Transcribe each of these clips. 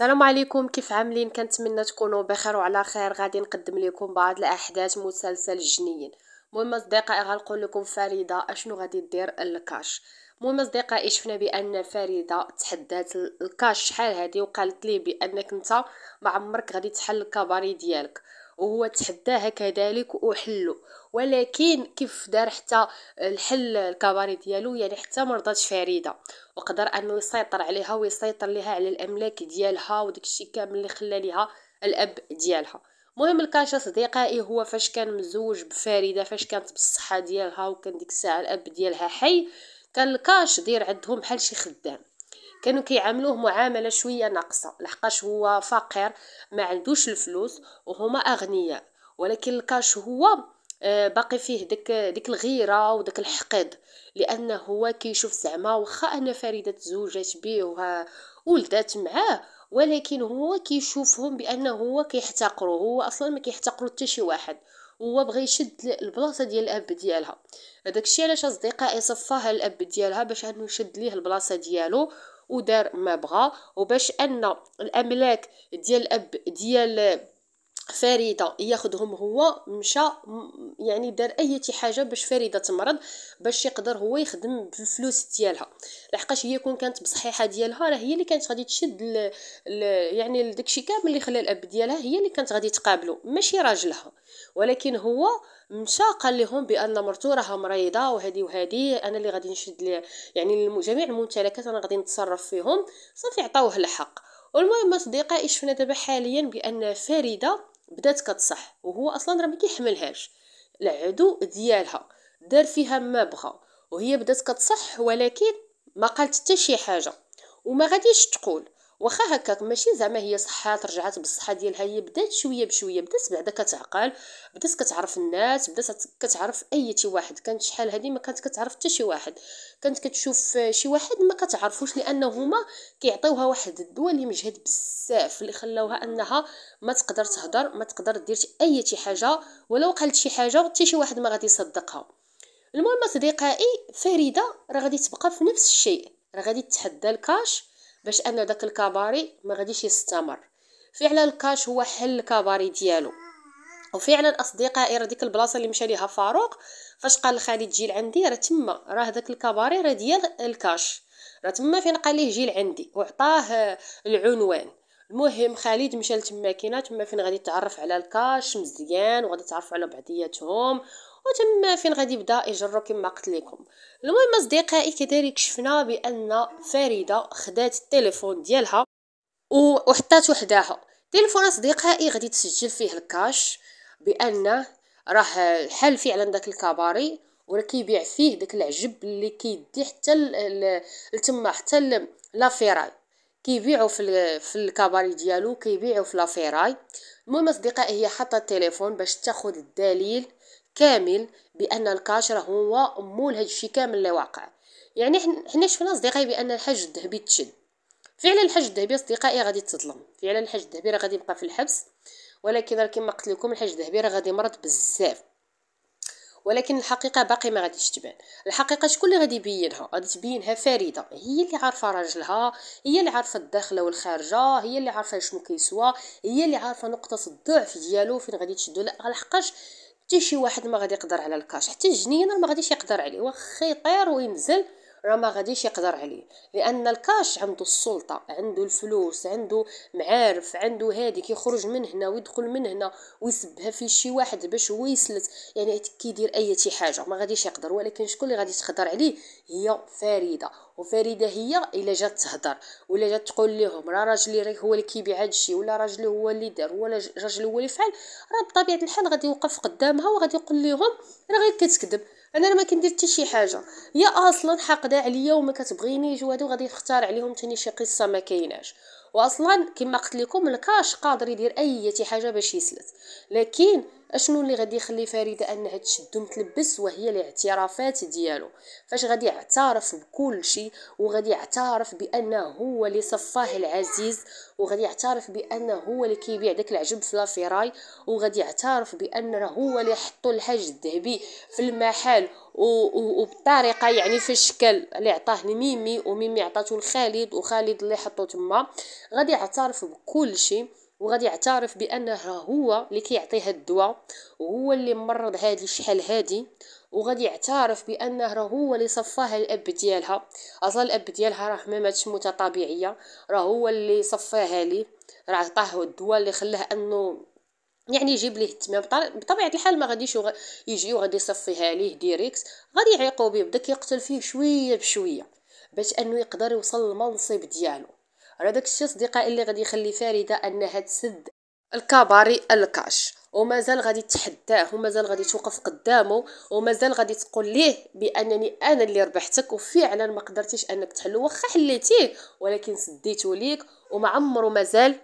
السلام عليكم كيف عاملين كنتمنى تكونوا بخير وعلى خير غادي نقدم لكم بعض الاحداث مسلسل جنين المهم اصدقائي غنقول لكم فريده اشنو غادي دير الكاش المهم اصدقائي شفنا بان فريده تحدات الكاش شحال هادي وقالت لي بانك انت ما عمرك غادي تحل الكباري ديالك وهو تحداها كذلك وحلو ولكن كيف دار حتى الحل الكباري ديالو يعني حتى مرضات فريده وقدر انه يسيطر عليها ويسيطر لها على الاملاك ديالها وداك الشيء كامل اللي خلى ليها الاب ديالها مهم الكاشا صديقائي هو فاش كان مزوج بفريده فاش كانت بالصحه ديالها وكان ديك الساعه الاب ديالها حي كان الكاش دير عندهم بحال شي خدام كانوا كيعاملوه معامله شويه ناقصه لحقاش هو فقير ما عندوش الفلوس وهما اغنياء ولكن الكاش هو آه، باقي فيه ديك ديك الغيره وداك الحقد لانه هو كيشوف زعما واخا انا فريده تزوجت بيه ولدات معاه ولكن هو كيشوفهم بانه هو كيحتقره هو اصلا ما كيحتقره حتى شي واحد هو بغى يشد البلاصه ديال الاب ديالها داكشي علاش اصدقائي صفاها الاب ديالها باش انه يشد ليه البلاصه ديالو ودار ما بغى وباش ان الاملاك ديال الاب ديال فريده ياخذهم هو مشى يعني دار اي حاجه باش فريده تمرض باش يقدر هو يخدم بالفلوس ديالها لحقاش هي كون كانت بصحيحه ديالها راه هي اللي كانت غادي تشد الـ الـ يعني داكشي كامل اللي خلى الاب ديالها هي اللي كانت غادي تقابله ماشي راجلها ولكن هو مشى قال لهم بان مرتو راها مريضه وهذه وهذه انا اللي غادي نشد لي يعني جميع الممتلكات انا غادي نتصرف فيهم صافي عطاوه الحق والمهم اصدقائي شفنا دابا حاليا بان فريده بدات كتصح وهو اصلا راه ما كيحملهاش العدو ديالها دار فيها ما بغى وهي بدات كتصح ولكن ما قالت حتى شي حاجه وما غاديش تقول واخا هكاك ماشي زعما هي صحات رجعات بالصحه ديالها هي بدات شويه بشويه بدات بعدا كتعقل بدات كتعرف الناس بدات كتعرف اي شي واحد كانت شحال هذه ما كانت كتعرف حتى شي واحد كانت كتشوف شي واحد ما كتعرفوش لانه هما كيعطيوها واحد الدواء اللي مجهد بزاف اللي خلاوها انها ما تقدر تهضر ما تقدر دير اي شي حاجه ولو قالت شي حاجه حتى شي واحد ما غادي يصدقها المهم اصدقائي فريده راه غادي تبقى في نفس الشيء راه غادي تحدى الكاش باش ان داك الكباري ما غاديش يستمر فعلا الكاش هو حل الكباري ديالو وفعلا اصدقائي راه ديك البلاصه اللي مشى ليها فاروق فاش قال لخالد جي لعندي راه تما راه داك الكباري راه ديال الكاش راه تما فين قال ليه جي لعندي وعطاه العنوان المهم خالد مشى لتما كاينه تما فين غادي يتعرف على الكاش مزيان وغادي يتعرف على بعضياتهم وتما فين غادي يبدا يجرو كما قلت لكم المهم اصدقائي كذلك شفنا بان فريده خدات التليفون ديالها وحطات وحداها تليفون اصدقائي غادي تسجل فيه الكاش بانه راه حل فعلا داك الكباري ولا كيبيع فيه داك العجب اللي كيدي حتى لتما حتى لافيراي كيبيعوا في في الكاباري ديالو كيبيعوا في لافيراي المهم اصدقائي هي حاطه التليفون باش تاخذ الدليل كامل بان الكاش راه هو مول هادشي كامل اللي واقع يعني حنا شفنا اصدقائي بان الحج الذهبي تشد فعلا الحج الذهبي اصدقائي غادي تظلم فعلا الحج الذهبي راه غادي يبقى في الحبس ولكن راه كما قلت لكم الحج الذهبي راه غادي مرض بزاف ولكن الحقيقه باقي ما غاديش تبان الحقيقه شكون اللي غادي يبينها غادي تبينها فريده هي اللي عارفه راجلها هي اللي عارفه الداخله والخارجه هي اللي عارفه شنو كيسوى هي اللي عارفه نقطه الضعف ديالو فين غادي تشدو لا لحقاش حتى شي واحد ما غادي يقدر على الكاش حتى الجنينه ما غاديش يقدر عليه واخا يطير وينزل راه ما غاديش يقدر عليه لان الكاش عنده السلطه عنده الفلوس عنده معارف عنده هادي كيخرج من هنا ويدخل من هنا ويسبها في شي واحد باش هو يسلت يعني كيدير اي حاجه ما غاديش يقدر ولكن شكون اللي غادي تقدر عليه هي فريده وفريده هي الا جات تهضر ولا جات تقول لهم راه راجلي هو اللي كيبيع الشيء ولا راجلي هو اللي دار ولا راجلي هو اللي فعل راه بطبيعه الحال غادي يوقف قدامها وغادي يقول لهم راه غير كتكذب انا ما كندير حتى شي حاجه هي اصلا حاقده عليا وما كتبغينيش وهادو غادي نختار عليهم تاني شي قصه ما كايناش واصلا كما قلت لكم الكاش قادر يدير اي حاجه باش يسلت لكن اشنو اللي غادي يخلي فريده انها تشد ومتلبس وهي الاعترافات ديالو فاش غادي يعترف بكل شيء وغادي يعترف بانه هو اللي صفاه العزيز وغادي يعترف بانه هو اللي كيبيع داك العجب في لافيراي وغادي يعترف بانه هو اللي حطو الحاج الذهبي في المحل وبطريقه يعني في الشكل اللي عطاه لميمي وميمي عطاتو لخالد وخالد اللي حطو تما غادي يعترف بكل شيء وغادي يعترف بانه هو اللي كيعطيها هاد الدواء وهو اللي مرض هذه الشحال هادي وغادي يعترف بانه راه هو اللي صفاها الاب ديالها اصلا الاب ديالها راه ما ماتش متطبيعيه راه هو اللي صفاها ليه راه عطاه الدواء اللي خلاه انه يعني يجيب ليه التمام بطبيعه الحال ما غاديش يجي وغادي يصفيها ليه ديريكت غادي يعيقو بيه بدا كيقتل فيه شويه بشويه باش انه يقدر يوصل للمنصب ديالو راه داكشي اصدقائي اللي غادي يخلي فريده انها تسد الكباري الكاش ومازال غادي تحداه ومازال غادي توقف قدامه ومازال غادي تقول ليه بانني انا اللي ربحتك وفعلا ما قدرتيش انك تحلو واخا حليتيه ولكن سديته ليك وما عمره مازال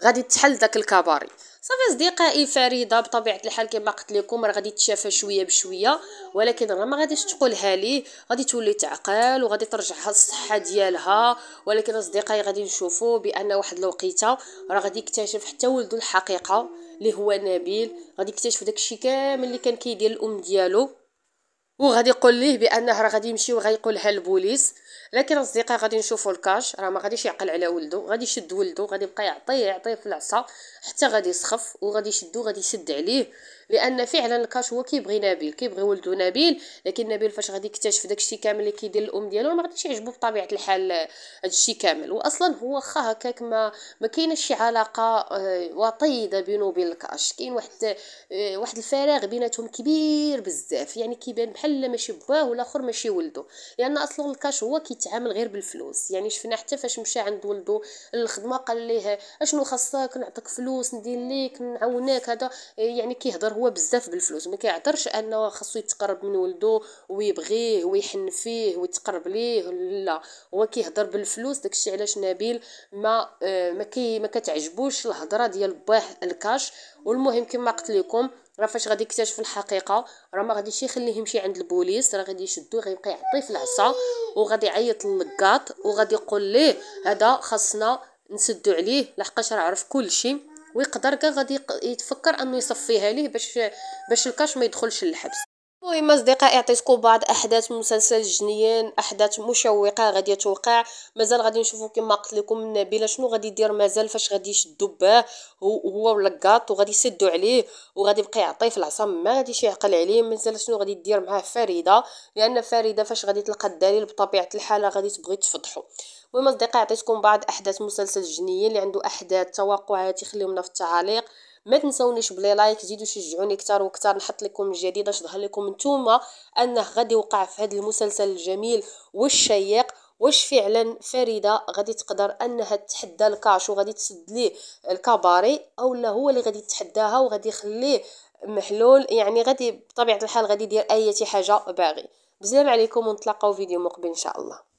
غادي تحل داك الكباري صافي اصدقائي فريده بطبيعه الحال كما قلت لكم راه غادي تشافى شويه بشويه ولكن راه ما غاديش تقولها ليه غادي تولي تعقل وغادي ترجعها الصحه ديالها ولكن اصدقائي غادي نشوفوا بان واحد الوقيته راه غادي يكتشف حتى ولدو الحقيقه اللي هو نبيل غادي يكتشف داكشي كامل اللي كان كيدير الام ديالو وغادي يقول ليه بانه راه غادي يمشي وغيقولها البوليس لكن الاصدقاء غادي نشوفوا الكاش راه ما غاديش يعقل على ولده غادي يشد ولده غادي يبقى يعطيه يعطيه في العصا حتى غادي يسخف وغادي يشدو غادي يشد عليه لان فعلا الكاش هو كيبغي نبيل كيبغي ولدو نبيل لكن نبيل فاش غادي يكتشف داكشي كامل اللي كيدير الام ديالو ما غاديش يعجبو بطبيعه الحال هادشي كامل واصلا هو خا هكاك ما ما كاينش شي علاقه آه، وطيده بينو وبين الكاش كاين واحد آه، واحد الفراغ بيناتهم كبير بزاف يعني كيبان بحال لا ماشي باه اخر ماشي ولدو لان اصلا الكاش هو كيتعامل غير بالفلوس يعني شفنا حتى فاش مشى عند ولدو الخدمه قال ليه اشنو خاصك نعطيك فلوس ندير ليك نعاونك هذا آه، يعني كيهضر هو هو بزاف بالفلوس ما كيعترش انه خاصو يتقرب من ولدو ويبغيه ويحن فيه ويتقرب ليه لا هو كيهضر بالفلوس داكشي علاش نبيل ما آه، ما كي ما كتعجبوش الهضره ديال باه الكاش والمهم كما قلت لكم راه فاش غادي يكتشف الحقيقه راه ما غاديش يخليه يمشي عند البوليس راه غادي يشدو غيبقى يعطي في العصا وغادي يعيط للكاط وغادي يقول ليه هذا خاصنا نسدو عليه لحقاش راه عرف كل شيء ويقدر كا غادي يتفكر انه يصفيها ليه باش باش الكاش ما يدخلش للحبس المهم اصدقائي عطيتكم بعض احداث مسلسل جنيان احداث مشوقه غادي توقع مازال غادي نشوفوا كما قلت لكم نبيله شنو غادي دير مازال فاش غادي يشدو باه هو ولا كاط وغادي يسدو عليه وغادي يبقى يعطي في العصا ما غاديش يعقل عليه مازال شنو غادي دير معاه فريده لان فريده فاش غادي تلقى الدليل بطبيعه الحال غادي تبغي تفضحو المهم اصدقائي عطيتكم بعض احداث مسلسل جنيان اللي عنده احداث توقعات يخليونا في التعاليق ما تنسونيش بلي لايك زيدوا شجعوني كتر وكتر نحط لكم الجديد اش ظهر لكم نتوما انه غادي يوقع في هذا المسلسل الجميل والشيق واش فعلا فريده غادي تقدر انها تحدى الكاش وغادي تسد ليه الكباري او لا هو اللي غادي تحداها وغادي يخليه محلول يعني غادي بطبيعه الحال غادي يدير اي حاجه باغي بسلام عليكم ونتلاقاو فيديو مقبل ان شاء الله